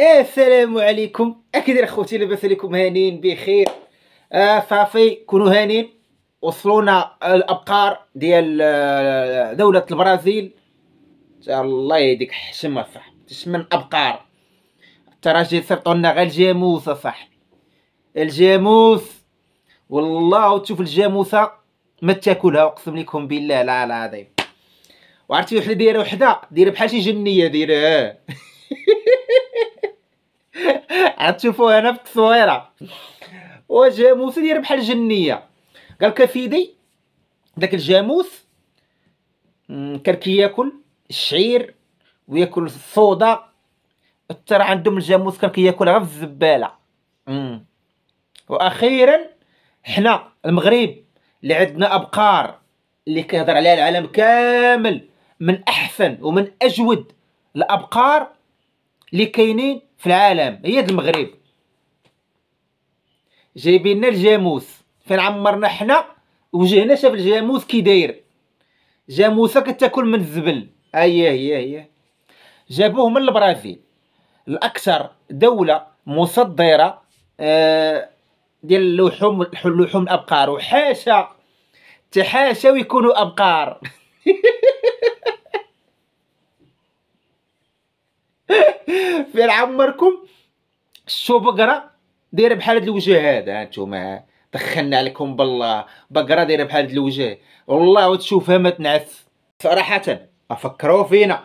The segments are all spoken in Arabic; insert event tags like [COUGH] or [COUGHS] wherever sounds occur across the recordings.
السلام عليكم اكيد اخوتي لاباس عليكم هانين بخير آه صافي كونوا هانين وصلونا الابقار ديال آه، دوله البرازيل الله يهديك حشمه صح تشمن ابقار التراجي صرطوا لنا غير الجاموس صح الجاموس والله تشوف الجاموسه ما تاكلها اقسم لكم بالله لا العظيم وعرفتي وحده دايره وحده دايره بحال شي جنيه دايره [LAUGHS] غتشوفوه هنا في التصويره وجاموس دايره بحال جنيه قال كفيدي داك الجاموس كان كياكل الشعير وياكل الصودا ترى عندهم الجاموس كان كياكل غير في الزباله واخيرا حنا المغرب اللي عندنا ابقار اللي كيهضر عليها العالم كامل من احسن ومن اجود الابقار اللي كاينين في العالم هي المغرب جايبين لنا الجاموس فين عمرنا حنا وجهنا شاف الجاموس كي داير جاموسه كتاكل من الزبل هي هي هي جابوه من البرازيل الاكثر دوله مصدره آه، ديال اللحوم اللحوم الابقار وحاشا تحاشاو يكونوا ابقار [LAUGHS] فين عمركم شو بقرة دايرة بحال هاد الوجه هذا هانتوما دخلنا عليكم بالله بقرة دايرة بحال هاد الوجه والله وتشوفها ما تنعس صراحة افكروا فينا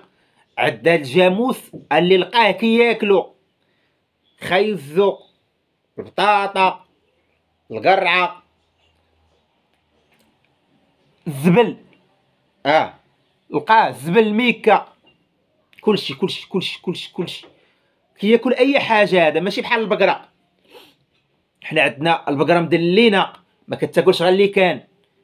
عدا الجاموس اللي لقاه كياكلو خيزو البطاطا القرعة الزبل اه لقاه زبل ميكا كلشي كلشي كلشي كلشي كلشي كياكل اي حاجه هذا ماشي بحال البقره حنا عندنا البقره مدلينا ما كتاكلش غير اللي كان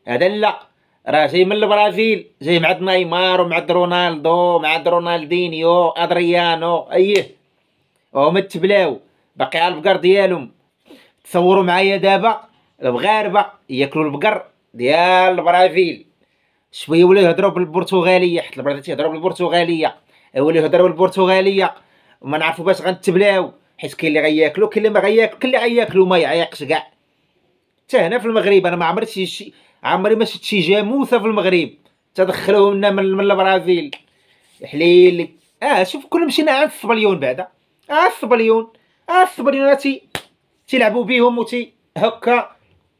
هذا لا راه جاي من البرازيل جاي مع نيمار ومع رونالدو مع رونالدينيو ادريانو اييه هما تبلاو باقي على البقر ديالهم تصوروا معايا دابا المغاربه ياكلوا البقر ديال البرازيل شويه ولاو يهضروا بالبرتغاليه حيت البرازيل تيهضروا بالبرتغاليه هو اللي يهضروا بالبرتغاليه وما نعرفوا باش غنتبلاو حيت كاين اللي غياكلو كاين اللي ما غياكلو كاين اللي غياكلو ما يعيقش كاع حتى هنا في المغرب انا ما عمري شي عمري ما شفت شي جاموسه في المغرب تدخلوه لنا من, من البرازيل حليل اه شوف كل مشينا نعم عند الصبليون بعدا اه الصبليون اه الصبليون تي تيلعبوا بهم وتي هكا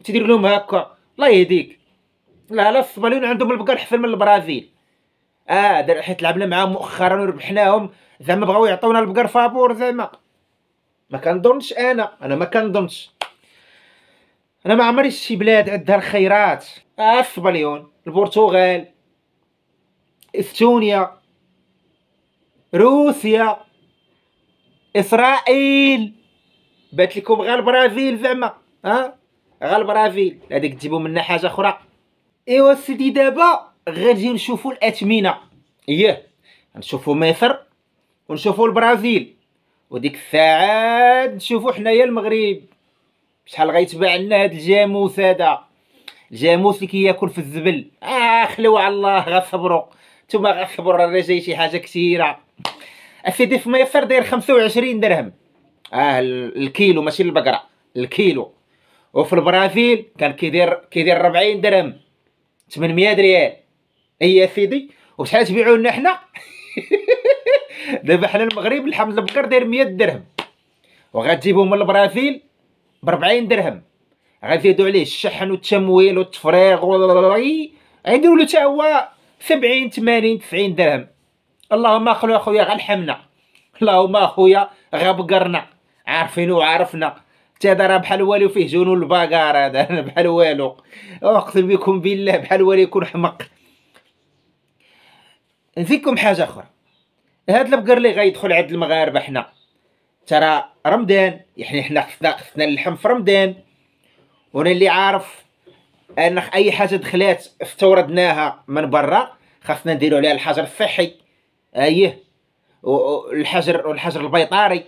تيدير لهم هكا الله يهديك لا لا الصبليون عندهم البقر حفل من البرازيل اه دار حيت لعبنا معاهم مؤخرا وربحناهم زعما بغاو يعطونا البقر فابور زعما ما كنظنش انا انا ما كنظنش انا ما عمري شي بلاد عندها الخيرات آه السبليون البرتغال استونيا روسيا اسرائيل بات لكم غير البرازيل زعما ها أه؟ غير البرازيل هذيك تجيبوا منا حاجه اخرى ايوا سيدي دابا غير جيو نشوفوا الاثمنه اييه نشوفوا مصر ونشوفوا البرازيل وديك الساعات نشوفوا حنايا المغرب شحال غيتباع لنا هاد الجاموس هذا الجاموس اللي كياكل في الزبل اه خلوا على الله غصبروا نتوما غصبروا راه جاي شي حاجه كثيره اسيدي في مصر داير 25 درهم اه الكيلو ماشي البقره الكيلو وفي البرازيل كان كيدير كيدير 40 درهم 800 ريال اي سيدي وشحال تبيعوا لنا حنا [LAUGHS] دابا حنا المغرب الحمد البقر داير 100 درهم وغتجيبو من البرازيل ب 40 درهم غتزيدو عليه الشحن والتمويل والتفريغ غيديروا له حتى هو 70 80 90 درهم اللهم اخويا اخويا غنحمنا اللهم اخويا غبقرنا عارفين وعرفنا حتى هذا بحال والو فيه جنون الباكار هذا [LAUGHS] بحال والو اقسم بكم بالله بحال والو يكون حمق نفيكم حاجه اخرى هاد البقر اللي غيدخل عند المغاربه حنا ترى رمضان يعني حنا خفنا اللحم في رمضان وانا اللي عارف ان اي حاجه دخلات استوردناها من برا خاصنا نديرو عليها الحجر الصحي ايه والحجر والحجر البيطاري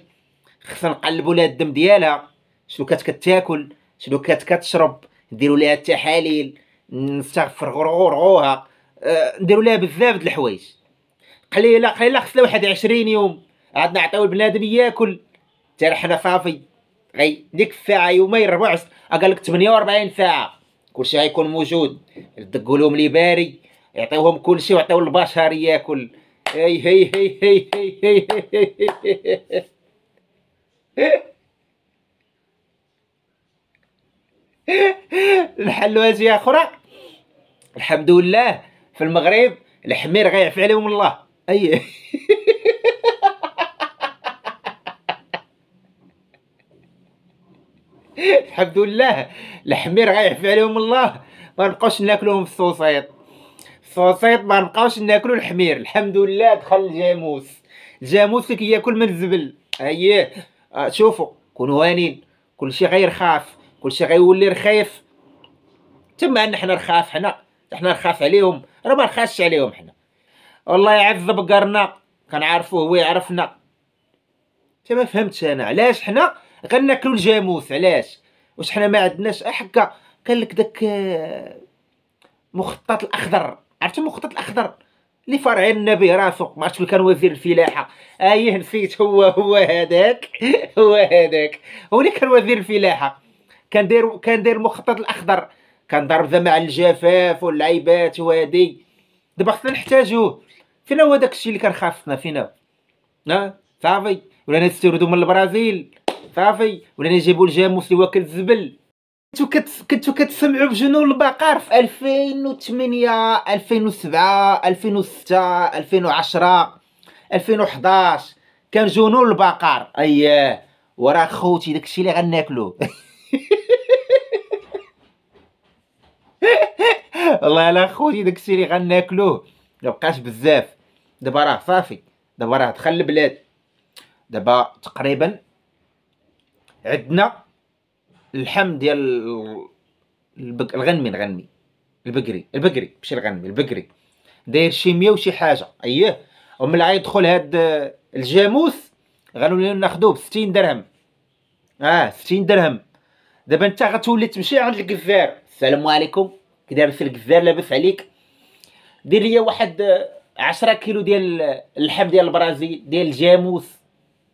خصنا نقلبوا لها الدم ديالها شنو كانت كتاكل شنو كانت كتشرب نديروا لها التحاليل نستغفر غرغوها أه، نديروا لها بزاف د الحوايج قليله قليله خصنا واحد 20 يوم عاد نعطيو البنادم ياكل حتى حنا صافي غي ديك الساعه يومين 24 قال لك 48 ساعه كلشي غيكون موجود دقوا لهم لي باري يعطيوهم كلشي ويعطيو البشر ياكل هي هي هي هي هي هي نحلوا اشياء اخرى الحمد لله في المغرب الحمير غيعفي عليهم الله اي [LAUGHS] الحمد لله الحمير غيعفي عليهم الله ما نبقاوش ناكلوهم في الصوصيط الصوصيط ما نبقاوش ناكلو الحمير الحمد لله دخل الجاموس الجاموس اللي كياكل من الزبل اييه آه، شوفوا كونوا هانين كلشي غيرخاف كلشي غيولي رخيف تما ان حنا رخاف حنا حنا رخاف عليهم راه ما رخاش عليهم حنا والله يعذب قرنا كنعرفوه هو يعرفنا انت ما فهمتش انا علاش حنا غناكلو الجاموس علاش واش حنا ما عندناش احكا قال لك داك آه، مخطط الاخضر عرفتوا المخطط الاخضر اللي فرعنا به راسو ما عرفتش كان وزير الفلاحه ايه آه، نسيت هو هو هذاك [LAUGHS] هو هذاك هو اللي كان وزير الفلاحه كان داير كان داير المخطط الاخضر كان ضرب زعما على الجفاف والعيبات وهذه دابا خصنا نحتاجوه فين هو داك الشيء اللي كان خاصنا فين هو ها صافي ولا نستوردو من البرازيل صافي ولا نجيبو الجاموس اللي واكل الزبل كنتو كت... كنتو كتسمعوا بجنون البقر في 2008 2007 2006 2010 2011 كان جنون البقر اييه وراه خوتي داك الشيء اللي غناكلوه [LAUGHS] والله يلا خوتي داكشي السيري غناكلوه مبقاش بزاف دابا راه صافي دابا راه دخل البلاد دابا تقريبا عندنا اللحم ديال البك... الغنمي الغنمي البقري البقري ماشي الغنمي البقري داير شي ميه وشي حاجه اييه وملي يدخل هاد الجاموس غنوليو ناخدوه ب 60 درهم اه 60 درهم دابا انت غتولي تمشي عند الكفار السلام عليكم كي في الكزار لاباس عليك دير ليا واحد 10 آه، كيلو ديال اللحم ديال البرازيل ديال الجاموس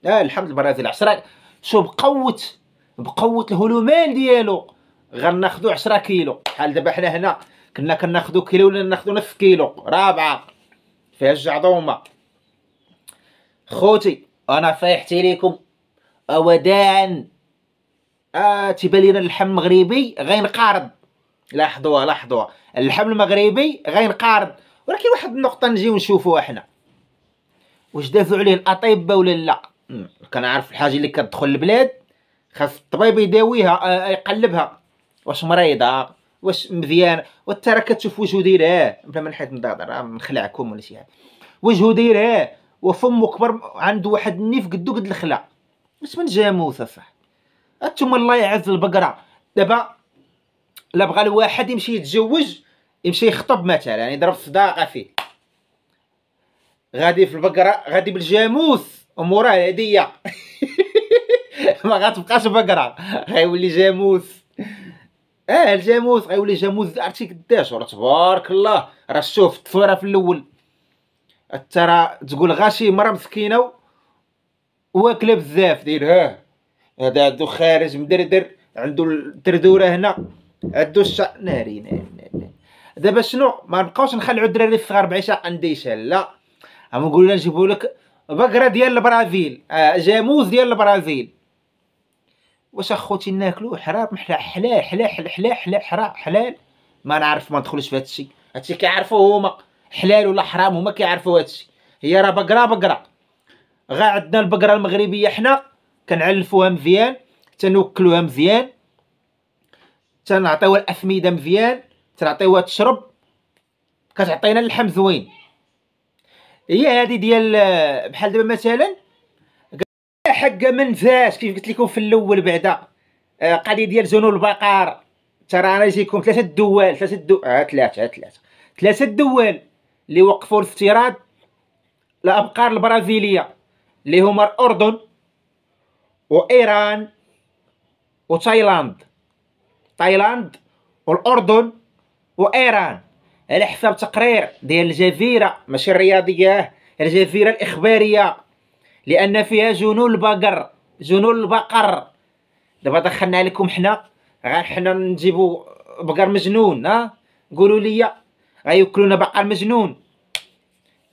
اه اللحم البرازيل 10 شو بقوت بقوت الهلومان ديالو غناخدو 10 كيلو بحال دابا حنا هنا كنا كناخدو كيلو ولا ناخدو نص كيلو رابعه فيها الجعضومه خوتي انا صيحتي ليكم وداعا آه تيبان لينا اللحم المغربي غينقارض لاحظوها لاحظوها اللحم المغربي غينقارض ولكن واحد النقطه نجيو نشوفوها حنا واش دافعوا عليه الاطباء ولا لا كنعرف الحاجه اللي كتدخل البلاد خاص الطبيب يداويها آه، آه، يقلبها واش مريضه واش مزيان راه كتشوف وجهو دايره بلا ما نحيد نهضر نخلعكم ولا شي حاجه وجهو دايره وفمو كبر عنده واحد النيف قدو قد الخلا واش من جاموسه صح انتم الله يعز البقره دابا الا بغى الواحد يمشي يتزوج يمشي يخطب مثلا يعني يضرب صداقه فيه غادي في البقره غادي بالجاموس وموراه هديه [LAUGHS] ما غتبقاش بقره غيولي جاموس اه الجاموس غيولي جاموس عرفتي قداش راه تبارك الله راه شوف التصويره في الاول راه تقول غاشي مره مسكينه واكله بزاف دير ها هذا عنده خارج مدردر عنده الدردوره هنا الدوشة ناري ناري ناري دابا شنو ما نبقاوش نخلعوا الدراري في غرب عشاء لا غنقول لنا نجيبوا لك بقره ديال البرازيل آه جاموز ديال البرازيل واش اخوتي ناكلو حرام محلا حلا حلا حلا حلا حلا حرام حلال ما نعرف ما ندخلش في هادشي هادشي كيعرفو هما حلال ولا حرام هما كيعرفو هادشي هي راه بقره بقره غا عندنا البقره المغربيه حنا كنعلفوها مزيان تنوكلوها مزيان تنعطيوها الاسميده مزيان تنعطيوها تشرب كتعطينا اللحم زوين هي هذه ديال آه، بحال دابا مثلا حق ما نفاش كيف قلت لكم في الاول بعدا آه، قضيه ديال زنون البقر ترى انا جيكم ثلاثه الدول ثلاثه الدول آه،, آه ثلاثه ثلاثه ثلاثه الدول اللي وقفوا الافتراض الابقار البرازيليه اللي هما الاردن وايران وتايلاند تايلاند والاردن وايران على حساب تقرير ديال الجزيره ماشي الرياضيه الجزيره الاخباريه لان فيها جنون البقر جنون البقر دابا دخلنا لكم حنا غير حنا نجيبو بقر مجنون ها قولوا لي غياكلونا بقر مجنون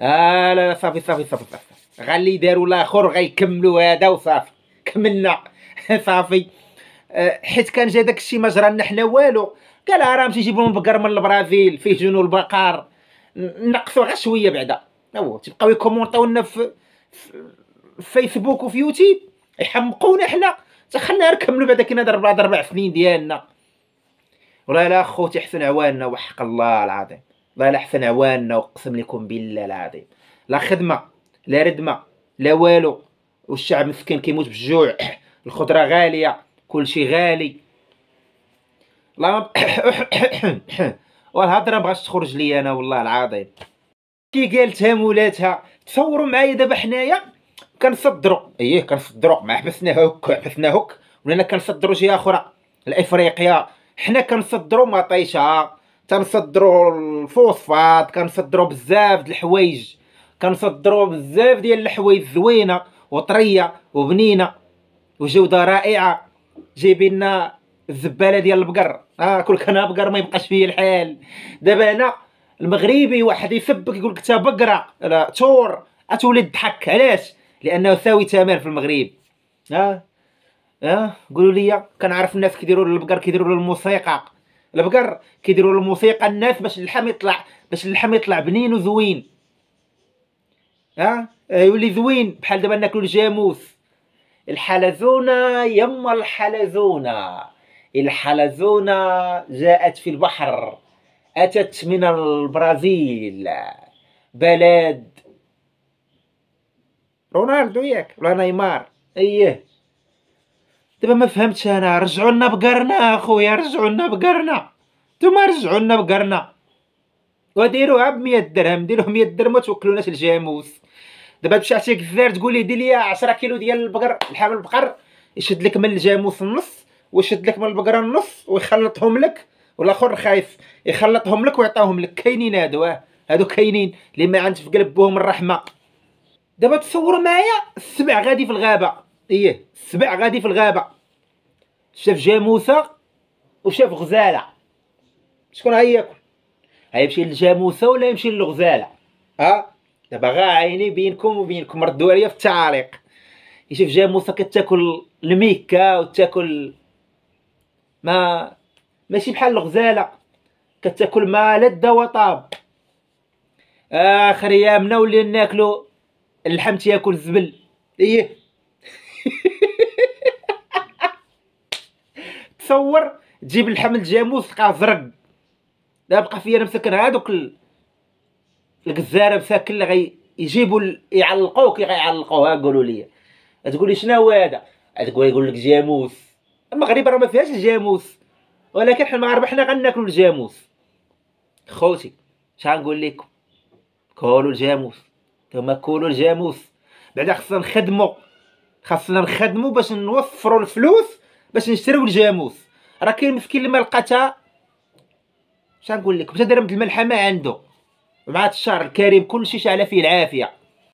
آه لا لا صافي صافي صافي صافي غالي داروا الاخر غيكملوا هذا وصافي كملنا [LAUGHS] صافي حيت كان جا داكشي ما جرى لنا حنا والو قال راه مشي يجيبوهم بقر من البرازيل فيه جنو البقر نقصوا غير شويه بعدا هو تبقاو يكومونطيو لنا في فيسبوك وفي يوتيوب يحمقونا حنا خلينا نكملوا بعدا كاين نضرب بعد اربع سنين ديالنا والله لا خوتي حسن عواننا وحق الله العظيم الله لا حسن عواننا وقسم لكم بالله العظيم لا خدمه لا ردمه لا والو والشعب مسكين كيموت بالجوع الخضره غاليه كلشي غالي لا مب... [COUGHS] والهضره بغات تخرج لي انا والله العظيم كي قالتها مولاتها تصوروا معايا دابا حنايا كنصدروا ايه كنصدروا ما حبسناها هك حبسنا هك ولينا كنصدروا شي اخرى لافريقيا حنا كنصدروا مطيشه كنصدروا الفوسفات كنصدروا بزاف د الحوايج كنصدروا بزاف ديال الحوايج زوينه وطريه وبنينه وجوده رائعه جايب لنا الزباله ديال البقر اه كل كان بقر ما يبقاش فيه الحال دابا هنا المغربي واحد يسبك يقول لك انت بقره لا تور اتولي الضحك علاش لانه ثاوي تمر في المغرب اه اه قولوا لي كنعرف الناس كيديروا البقر كيديروا له الموسيقى البقر كيديروا الموسيقى الناس باش اللحم يطلع باش اللحم يطلع بنين وزوين ها آه،, أه؟ يولي زوين بحال دابا ناكلو الجاموس الحلزونة يما الحلزونة الحلزونة جاءت في البحر أتت من البرازيل بلد رونالدو ياك ولا نيمار ايه دابا ما فهمتش انا رجعوا لنا بقرنا اخويا رجعوا لنا بقرنا نتوما رجعوا لنا بقرنا وديروها بمية درهم ديروها مية درهم وتوكلوناش الجاموس دابا تمشي عطيه كفار تقول ليه دير لي 10 كيلو ديال البقر لحام البقر يشد لك من الجاموس النص ويشد لك من البقره النص ويخلطهم لك والاخر خايف يخلطهم لك ويعطيهم لك كاينين هادو اه. هادو كاينين اللي ما عندش في قلبهم الرحمه دابا تصور معايا السبع غادي في الغابه ايه السبع غادي في الغابه شاف جاموسه وشاف غزاله شكون غياكل هيمشي للجاموسه ولا يمشي للغزاله ها دابا غا عيني بينكم وبينكم ردوا عليا في التعاليق يشوف موسى كتاكل الميكا وتاكل ما ماشي بحال الغزاله كتاكل ما لذ وطاب اخر ايامنا ولينا ناكلو اللحم تياكل الزبل ايه [LAUGHS] تصور تجيب اللحم الجاموس تلقاه زرق دابا بقى فيا انا مسكن هادوك الجزاره ساكن اللي غي يجيبوا يعلقوك يعلقوها قولوا لي تقولي شنو هذا تقول يقول لك جاموس المغرب راه ما فيهاش الجاموس ولكن حنا المغاربه حنا غناكلوا الجاموس خوتي غنقول لكم كولوا الجاموس ثم كولوا الجاموس بعدا خصنا نخدموا خاصنا نخدموا باش نوفروا الفلوس باش نشريو الجاموس راه كاين مسكين اللي ما لقاتها اش غنقول لكم حتى درهم الملحمه عنده مع الشهر الكريم كلشي شعله فيه العافيه